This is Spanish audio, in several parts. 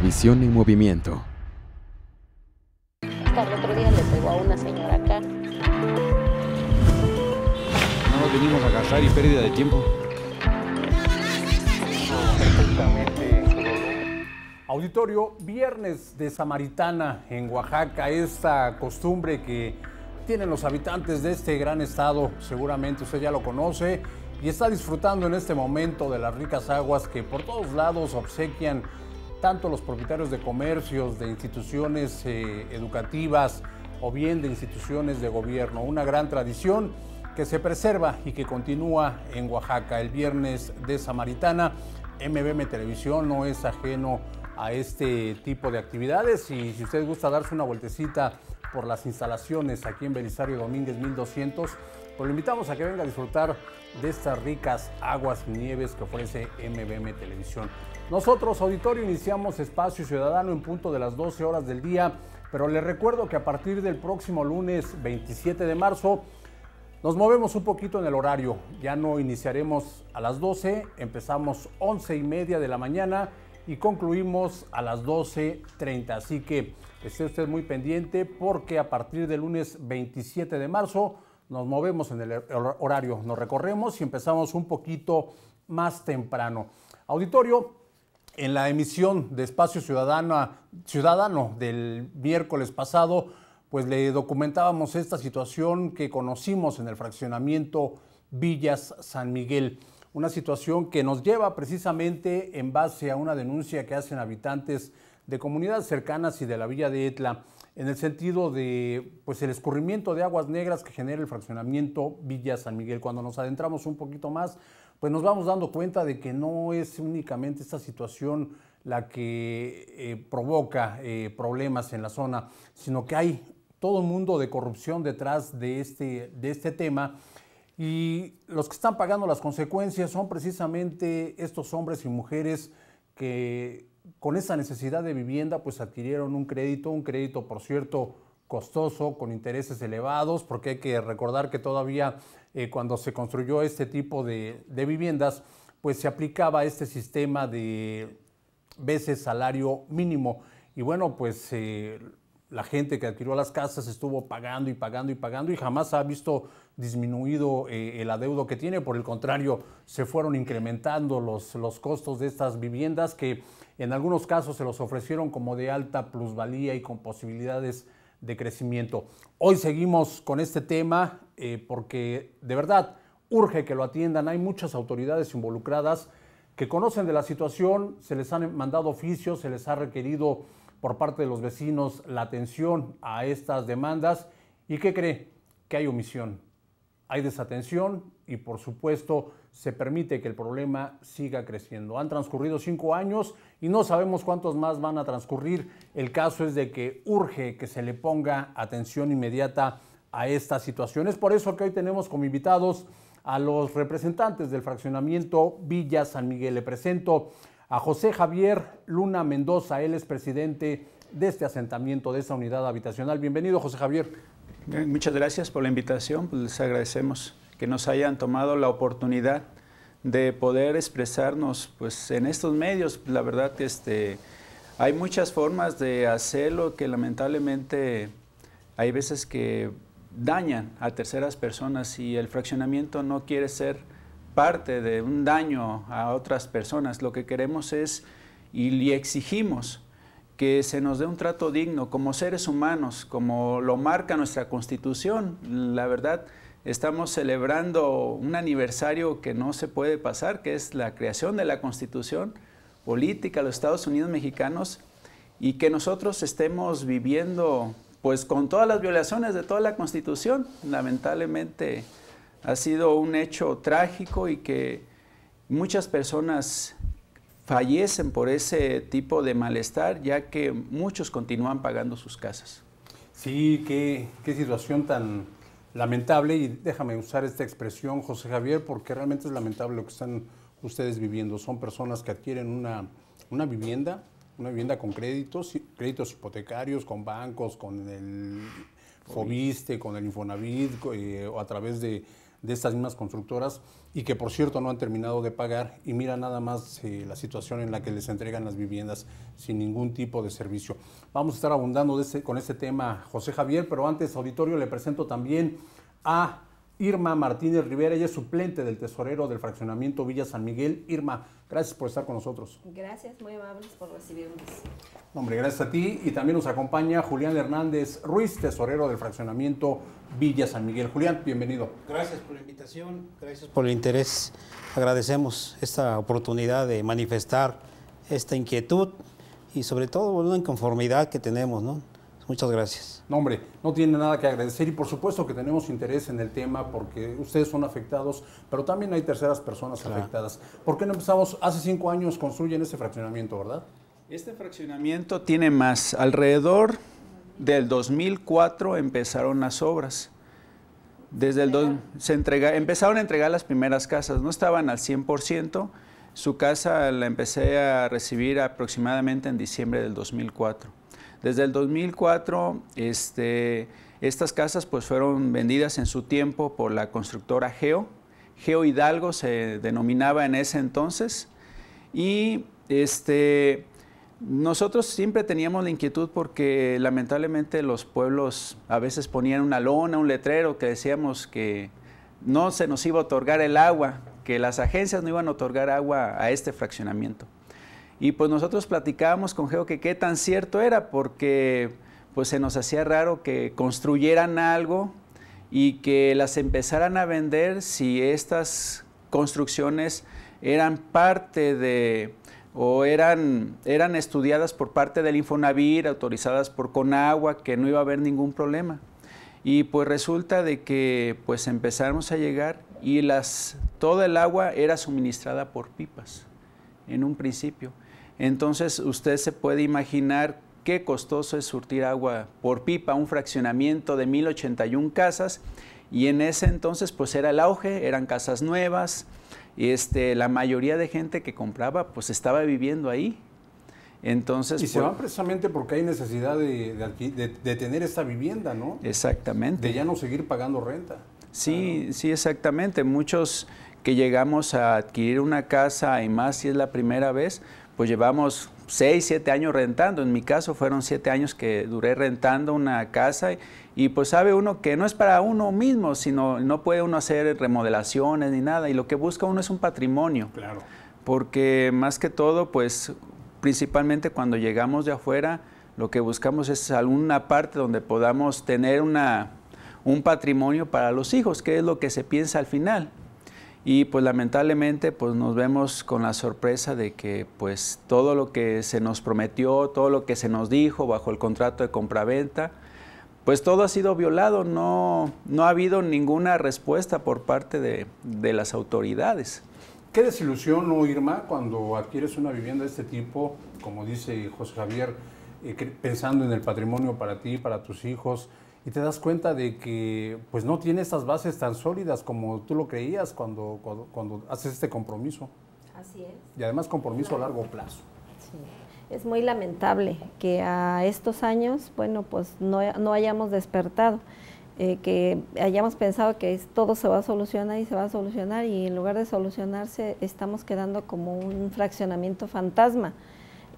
visión en movimiento. otro día a una señora acá. No nos venimos a gastar y pérdida de tiempo. Auditorio, viernes de Samaritana en Oaxaca, esta costumbre que tienen los habitantes de este gran estado, seguramente usted ya lo conoce y está disfrutando en este momento de las ricas aguas que por todos lados obsequian tanto los propietarios de comercios, de instituciones eh, educativas o bien de instituciones de gobierno. Una gran tradición que se preserva y que continúa en Oaxaca. El viernes de Samaritana, MBM Televisión no es ajeno a este tipo de actividades y si usted gusta darse una vueltecita por las instalaciones aquí en Belisario Domínguez 1200, pues lo invitamos a que venga a disfrutar de estas ricas aguas y nieves que ofrece MBM Televisión. Nosotros, auditorio, iniciamos Espacio Ciudadano en punto de las 12 horas del día, pero les recuerdo que a partir del próximo lunes 27 de marzo nos movemos un poquito en el horario. Ya no iniciaremos a las 12, empezamos 11 y media de la mañana y concluimos a las 12.30. Así que esté usted muy pendiente porque a partir del lunes 27 de marzo nos movemos en el horario, nos recorremos y empezamos un poquito más temprano. Auditorio, en la emisión de Espacio Ciudadano, Ciudadano del miércoles pasado, pues le documentábamos esta situación que conocimos en el fraccionamiento Villas San Miguel. Una situación que nos lleva precisamente en base a una denuncia que hacen habitantes de comunidades cercanas y de la Villa de Etla en el sentido de pues, el escurrimiento de aguas negras que genera el fraccionamiento Villa San Miguel. Cuando nos adentramos un poquito más, pues nos vamos dando cuenta de que no es únicamente esta situación la que eh, provoca eh, problemas en la zona, sino que hay todo un mundo de corrupción detrás de este, de este tema. Y los que están pagando las consecuencias son precisamente estos hombres y mujeres que con esa necesidad de vivienda pues adquirieron un crédito, un crédito por cierto costoso, con intereses elevados, porque hay que recordar que todavía eh, cuando se construyó este tipo de, viviendas, pues se aplicaba este sistema de veces salario mínimo. Y bueno, pues eh, la gente que adquirió las casas estuvo pagando y pagando y pagando y jamás ha visto disminuido eh, el adeudo que tiene. Por el contrario, se fueron incrementando los, los costos de estas viviendas que en algunos casos se los ofrecieron como de alta plusvalía y con posibilidades de crecimiento. Hoy seguimos con este tema eh, porque de verdad urge que lo atiendan. Hay muchas autoridades involucradas que conocen de la situación, se les han mandado oficios, se les ha requerido por parte de los vecinos la atención a estas demandas y que cree que hay omisión, hay desatención y por supuesto se permite que el problema siga creciendo. Han transcurrido cinco años y no sabemos cuántos más van a transcurrir. El caso es de que urge que se le ponga atención inmediata a estas situaciones. Por eso que hoy tenemos como invitados a los representantes del fraccionamiento Villa San Miguel. Le presento a José Javier Luna Mendoza. Él es presidente de este asentamiento, de esta unidad habitacional. Bienvenido, José Javier. Muchas gracias por la invitación. Pues, les agradecemos que nos hayan tomado la oportunidad de poder expresarnos pues, en estos medios. La verdad que este, hay muchas formas de hacerlo que lamentablemente hay veces que dañan a terceras personas y el fraccionamiento no quiere ser parte de un daño a otras personas. Lo que queremos es y le exigimos que se nos dé un trato digno como seres humanos, como lo marca nuestra constitución. La verdad, estamos celebrando un aniversario que no se puede pasar, que es la creación de la constitución política de los Estados Unidos mexicanos y que nosotros estemos viviendo pues con todas las violaciones de toda la constitución. Lamentablemente ha sido un hecho trágico y que muchas personas fallecen por ese tipo de malestar, ya que muchos continúan pagando sus casas. Sí, qué, situación tan lamentable, y déjame usar esta expresión, José Javier, porque realmente es lamentable lo que están ustedes viviendo. Son personas que adquieren una, vivienda, una vivienda con créditos, créditos hipotecarios, con bancos, con el Fobiste, con el Infonavit, eh, o a través de de estas mismas constructoras y que por cierto no han terminado de pagar y mira nada más eh, la situación en la que les entregan las viviendas sin ningún tipo de servicio. Vamos a estar abundando con este tema José Javier, pero antes auditorio le presento también a Irma Martínez Rivera. Ella es suplente del tesorero del fraccionamiento Villa San Miguel. Irma, gracias por estar con nosotros. Gracias, muy amables por recibirnos. Hombre, gracias a ti. Y también nos acompaña Julián Hernández Ruiz, tesorero del fraccionamiento Villa San Miguel. Julián, bienvenido. Gracias por la invitación, gracias por el interés. Agradecemos esta oportunidad de manifestar esta inquietud y sobre todo una inconformidad que tenemos, ¿no? Muchas gracias. No, hombre, no tiene nada que agradecer y por supuesto que tenemos interés en el tema porque ustedes son afectados, pero también hay terceras personas afectadas. ¿Por qué no empezamos? Hace cinco años construyen este fraccionamiento, ¿verdad? Este fraccionamiento tiene más. Alrededor del 2004 empezaron las obras. Desde el se entrega, empezaron a entregar las primeras casas, no estaban al 100%. Su casa la empecé a recibir aproximadamente en diciembre del 2004. Desde el 2004, este, estas casas pues, fueron vendidas en su tiempo por la constructora Geo. Geo Hidalgo se denominaba en ese entonces. Y este, nosotros siempre teníamos la inquietud porque lamentablemente los pueblos a veces ponían una lona, un letrero que decíamos que no se nos iba a otorgar el agua, que las agencias no iban a otorgar agua a este fraccionamiento. Y pues nosotros platicábamos con Geo que qué tan cierto era, porque pues se nos hacía raro que construyeran algo y que las empezaran a vender si estas construcciones eran parte de o eran, eran estudiadas por parte del Infonavir, autorizadas por Conagua, que no iba a haber ningún problema. Y pues resulta de que pues empezamos a llegar y las, todo el agua era suministrada por pipas en un principio. Entonces usted se puede imaginar qué costoso es surtir agua por pipa, un fraccionamiento de 1081 casas. Y en ese entonces pues era el auge, eran casas nuevas, y este, la mayoría de gente que compraba pues estaba viviendo ahí. Entonces, y se pues van precisamente porque hay necesidad de, de, tener esta vivienda, ¿no? Exactamente. De ya no seguir pagando renta. Sí, sí, exactamente. Muchos que llegamos a adquirir una casa y más si es la primera vez, pues llevamos seis, siete años rentando. En mi caso fueron siete años que duré rentando una casa y, pues sabe uno que no es para uno mismo, sino no puede uno hacer remodelaciones ni nada. Y lo que busca uno es un patrimonio. Claro. Porque más que todo, pues principalmente cuando llegamos de afuera, lo que buscamos es alguna parte donde podamos tener una, un patrimonio para los hijos, que es lo que se piensa al final. Y pues lamentablemente pues nos vemos con la sorpresa de que pues todo lo que se nos prometió, todo lo que se nos dijo bajo el contrato de compraventa, pues todo ha sido violado, no, no ha habido ninguna respuesta por parte de, las autoridades. Qué desilusión, ¿no, Irma, cuando adquieres una vivienda de este tipo, como dice José Javier, eh, pensando en el patrimonio para ti, para tus hijos, y te das cuenta de que pues no tiene esas bases tan sólidas como tú lo creías cuando, cuando, haces este compromiso. Así es. Y además compromiso a largo plazo. Es muy lamentable que a estos años, bueno, pues no, hayamos despertado, eh, que hayamos pensado que todo se va a solucionar y se va a solucionar y en lugar de solucionarse estamos quedando como un fraccionamiento fantasma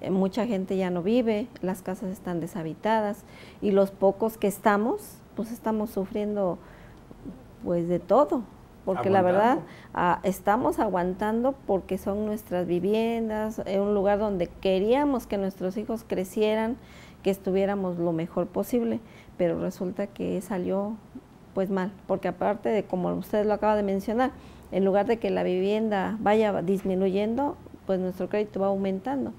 eh, mucha gente ya no vive, las casas están deshabitadas y los pocos que estamos, pues estamos sufriendo pues de todo, porque la verdad ah, estamos aguantando porque son nuestras viviendas, es eh, un lugar donde queríamos que nuestros hijos crecieran, que estuviéramos lo mejor posible, pero resulta que salió pues mal, porque aparte de como usted lo acaba de mencionar, en lugar de que la vivienda vaya disminuyendo, pues nuestro crédito va aumentando.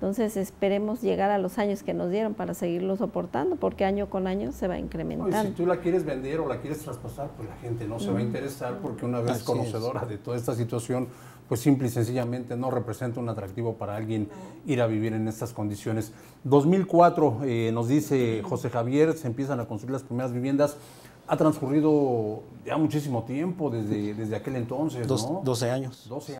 Entonces esperemos llegar a los años que nos dieron para seguirlo soportando, porque año con año se va incrementando. incrementar. si tú la quieres vender o la quieres traspasar, pues la gente no se va a interesar porque una vez conocedora de toda esta situación, pues simple y sencillamente no representa un atractivo para alguien ir a vivir en estas condiciones. 2004 eh, nos dice José Javier, se empiezan a construir las primeras viviendas. Ha transcurrido ya muchísimo tiempo desde, desde aquel entonces, ¿no? 12 años. 12 años.